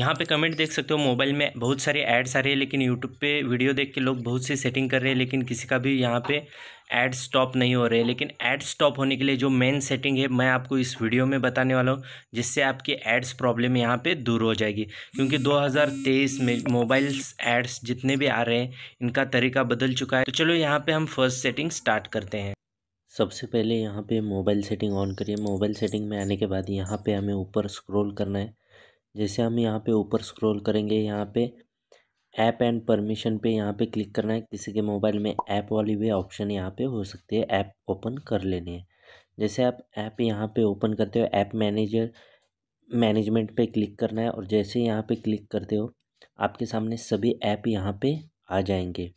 यहाँ पे कमेंट देख सकते हो मोबाइल में बहुत सारे ऐड्स आ रहे हैं लेकिन यूट्यूब पे वीडियो देख के लोग बहुत सी सेटिंग कर रहे हैं लेकिन किसी का भी यहाँ पे ऐड स्टॉप नहीं हो रहे लेकिन एड स्टॉप होने के लिए जो मेन सेटिंग है मैं आपको इस वीडियो में बताने वाला हूँ जिससे आपकी एड्स प्रॉब्लम यहाँ पे दूर हो जाएगी क्योंकि 2023 में मोबाइल्स एड्स जितने भी आ रहे हैं इनका तरीका बदल चुका है तो चलो यहाँ पे हम फर्स्ट सेटिंग स्टार्ट करते हैं सबसे पहले यहाँ पर मोबाइल सेटिंग ऑन करिए मोबाइल सेटिंग में आने के बाद यहाँ पर हमें ऊपर स्क्रोल करना है जैसे हम यहाँ पे ऊपर स्क्रॉल करेंगे यहाँ पे ऐप एंड परमिशन पे यहाँ पे क्लिक करना है किसी के मोबाइल में ऐप वाली भी ऑप्शन यहाँ पे हो सकती है ऐप ओपन कर लेनी है जैसे आप ऐप यहाँ पे ओपन करते हो ऐप मैनेजर मैनेजमेंट पे क्लिक करना है और जैसे यहाँ पे क्लिक करते हो आपके सामने सभी ऐप यहाँ पे आ जाएंगे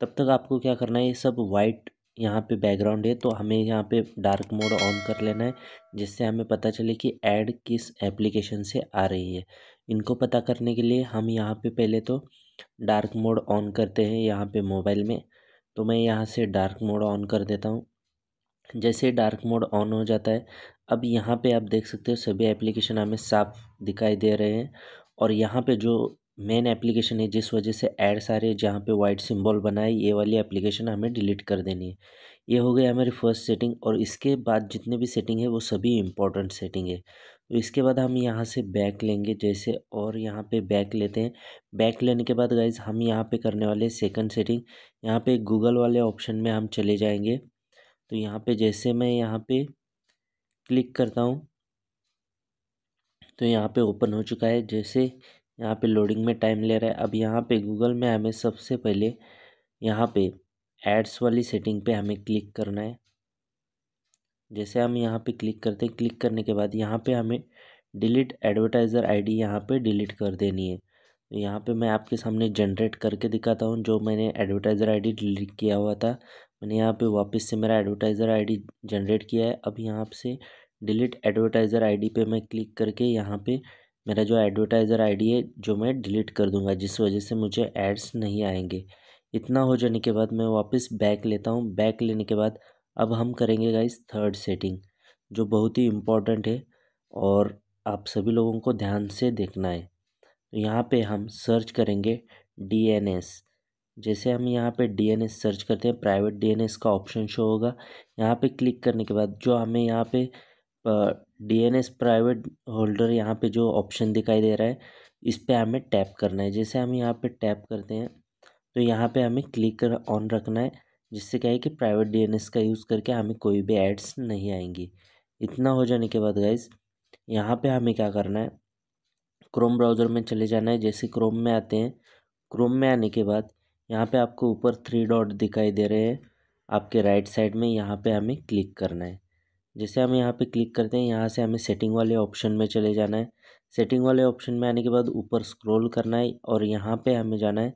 तब तक आपको क्या करना है ये सब वाइट यहाँ पे बैकग्राउंड है तो हमें यहाँ पे डार्क मोड ऑन कर लेना है जिससे हमें पता चले कि ऐड किस एप्लीकेशन से आ रही है इनको पता करने के लिए हम यहाँ पे पहले तो डार्क मोड ऑन करते हैं यहाँ पे मोबाइल में तो मैं यहाँ से डार्क मोड ऑन कर देता हूँ जैसे डार्क मोड ऑन हो जाता है अब यहाँ पर आप देख सकते हो सभी एप्लीकेशन हमें साफ दिखाई दे रहे हैं और यहाँ पर जो मेन एप्लीकेशन है जिस वजह से ऐड सारे जहाँ पे वाइट सिंबल बनाए ये वाली एप्लीकेशन हमें डिलीट कर देनी है ये हो गई हमारी फर्स्ट सेटिंग और इसके बाद जितने भी सेटिंग है वो सभी इम्पॉर्टेंट सेटिंग है तो इसके बाद हम यहाँ से बैक लेंगे जैसे और यहाँ पे बैक लेते हैं बैक लेने के बाद गाइज हम यहाँ पे करने वाले सेकंड सेटिंग यहाँ पे गूगल वाले ऑप्शन में हम चले जाएंगे तो यहाँ पे जैसे मैं यहाँ पे क्लिक करता हूँ तो यहाँ पे ओपन हो चुका है जैसे यहाँ पे लोडिंग में टाइम ले रहा है अब यहाँ पे गूगल में हमें सबसे पहले यहाँ पे एड्स वाली सेटिंग पे हमें क्लिक करना है जैसे हम यहाँ पे क्लिक करते हैं क्लिक करने के बाद यहाँ पे हमें डिलीट एडवर्टाइज़र आईडी यहाँ पर डिलीट कर देनी है तो यहाँ पे मैं आपके सामने जनरेट करके दिखाता हूँ जो मैंने एडवर्टाइज़र आई डिलीट किया हुआ था मैंने यहाँ पर वापस से मेरा एडवर्टाइज़र आई जनरेट किया है अब यहाँ से डिलीट एडवर्टाइज़र आईडी पे मैं क्लिक करके यहाँ पे मेरा जो एडवर्टाइज़र आईडी है जो मैं डिलीट कर दूंगा जिस वजह से मुझे एड्स नहीं आएंगे इतना हो जाने के बाद मैं वापस बैक लेता हूँ बैक लेने के बाद अब हम करेंगे गाइस थर्ड सेटिंग जो बहुत ही इम्पॉर्टेंट है और आप सभी लोगों को ध्यान से देखना है तो यहाँ पे हम सर्च करेंगे डीएनएस जैसे हम यहाँ पे डीएनएस सर्च करते हैं प्राइवेट डीएनएस का ऑप्शन शो होगा यहाँ पे क्लिक करने के बाद जो हमें यहाँ पे डीएनएस प्राइवेट होल्डर यहाँ पे जो ऑप्शन दिखाई दे रहा है इस पर हमें टैप करना है जैसे हम यहाँ पे टैप करते हैं तो यहाँ पे हमें क्लिक कर ऑन रखना है जिससे क्या है कि प्राइवेट डीएनएस का यूज़ करके हमें कोई भी एड्स नहीं आएंगी इतना हो जाने के बाद गाइज यहाँ पे हमें क्या करना है क्रोम ब्राउज़र में चले जाना है जैसे क्रोम में आते हैं क्रोम में आने के बाद यहाँ पर आपको ऊपर थ्री डॉट दिखाई दे रहे हैं आपके राइट साइड में यहाँ पे हमें क्लिक करना है जैसे हम यहाँ पे क्लिक करते हैं यहाँ से हमें सेटिंग वाले ऑप्शन में चले जाना है सेटिंग वाले ऑप्शन में आने के बाद ऊपर स्क्रॉल करना है और यहाँ पे हमें जाना है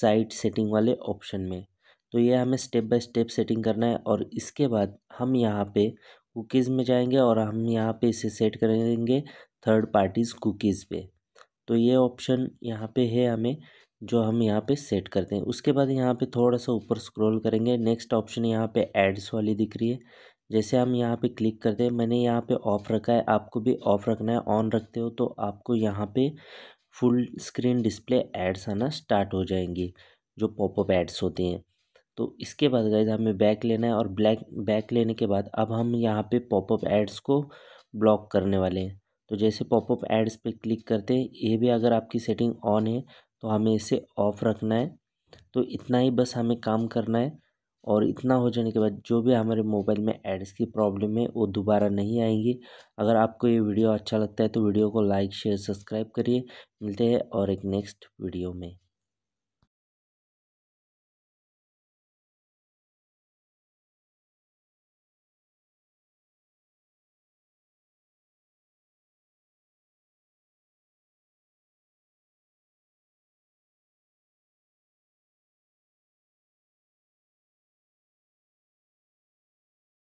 साइट सेटिंग वाले ऑप्शन में तो ये हमें स्टेप बाय स्टेप सेटिंग करना है और इसके बाद हम यहाँ पे कुकीज़ में जाएंगे और हम यहाँ पे इसे सेट करेंगे थर्ड पार्टीज़ कुकीज़ पे तो ये ऑप्शन यहाँ पे है हमें जो हम यहाँ पे सेट करते हैं उसके बाद यहाँ पे थोड़ा सा ऊपर स्क्रॉल करेंगे नेक्स्ट ऑप्शन यहाँ पे एड्स वाली दिख रही है जैसे हम यहाँ पे क्लिक करते हैं मैंने यहाँ पे ऑफ़ रखा है आपको भी ऑफ़ रखना है ऑन रखते हो तो आपको यहाँ पे फुल स्क्रीन डिस्प्ले एड्स आना स्टार्ट हो जाएंगे जो पॉपअप एड्स होते हैं तो इसके बाद गए हमें बैक लेना है और ब्लैक बैक लेने के बाद अब हम यहाँ पे पॉपअप एड्स को ब्लॉक करने वाले हैं तो जैसे पॉपअप एड्स पे क्लिक करते हैं ये भी अगर आपकी सेटिंग ऑन है तो हमें इसे ऑफ़ रखना है तो इतना ही बस हमें काम करना है और इतना हो जाने के बाद जो भी हमारे मोबाइल में एड्स की प्रॉब्लम है वो दोबारा नहीं आएंगी अगर आपको ये वीडियो अच्छा लगता है तो वीडियो को लाइक शेयर सब्सक्राइब करिए मिलते हैं और एक नेक्स्ट वीडियो में